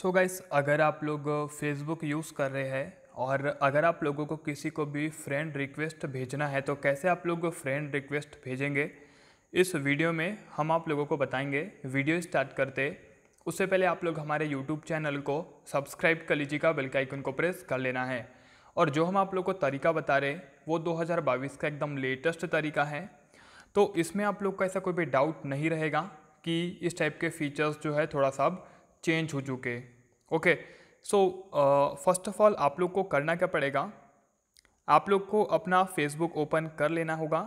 सो so guys अगर आप लोग फेसबुक यूज़ कर रहे हैं और अगर आप लोगों को किसी को भी फ्रेंड रिक्वेस्ट भेजना है तो कैसे आप लोग फ्रेंड रिक्वेस्ट भेजेंगे इस वीडियो में हम आप लोगों को बताएंगे वीडियो स्टार्ट करते उससे पहले आप लोग हमारे यूट्यूब चैनल को सब्सक्राइब कर लीजिएगा बेल का आइकन को प्रेस कर लेना है और जो हम आप लोग को तरीका बता रहे वो बाईस का एकदम लेटेस्ट तरीका है तो इसमें आप लोग का ऐसा कोई भी डाउट नहीं रहेगा कि इस टाइप के फीचर्स जो है थोड़ा सा अब चेंज हो चुके okay so first of all आप लोग को करना क्या पड़ेगा आप लोग को अपना फेसबुक ओपन कर लेना होगा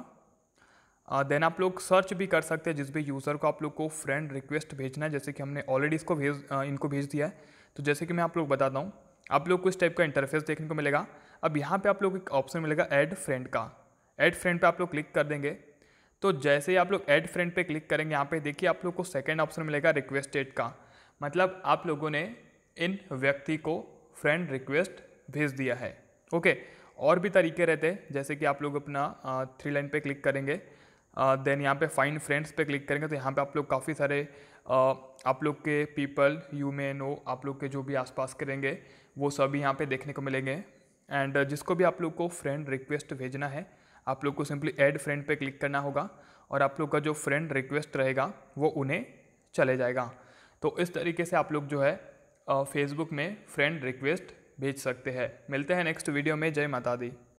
देन uh, आप लोग सर्च भी कर सकते हैं जिस भी यूज़र को आप लोग को फ्रेंड रिक्वेस्ट भेजना है जैसे कि हमने ऑलरेडी इसको भेज uh, इनको भेज दिया है तो जैसे कि मैं आप लोग बताता हूँ आप लोग को इस टाइप का इंटरफेस देखने को मिलेगा अब यहाँ पे आप लोग एक ऑप्शन मिलेगा ऐड फ्रेंड का ऐड फ्रेंड पे आप लोग क्लिक कर देंगे तो जैसे ही आप लोग ऐड फ्रेंड पे क्लिक करेंगे यहाँ पे देखिए आप लोग को सेकंड ऑप्शन मिलेगा रिक्वेस्टेड का मतलब आप लोगों ने इन व्यक्ति को फ्रेंड रिक्वेस्ट भेज दिया है ओके और भी तरीके रहते हैं जैसे कि आप लोग अपना थ्री लाइन पे क्लिक करेंगे देन यहाँ पे फाइंड फ्रेंड्स पे क्लिक करेंगे तो यहाँ पे आप लोग काफ़ी सारे आप लोग के पीपल यू मे नो आप लोग के जो भी आसपास करेंगे वो सभी यहाँ पे देखने को मिलेंगे एंड जिसको भी आप लोग को फ्रेंड रिक्वेस्ट भेजना है आप लोग को सिंपली एड फ्रेंड पे क्लिक करना होगा और आप लोग का जो फ्रेंड रिक्वेस्ट रहेगा वो उन्हें चले जाएगा तो इस तरीके से आप लोग जो है फेसबुक में फ्रेंड रिक्वेस्ट भेज सकते हैं मिलते हैं नेक्स्ट वीडियो में जय माता दी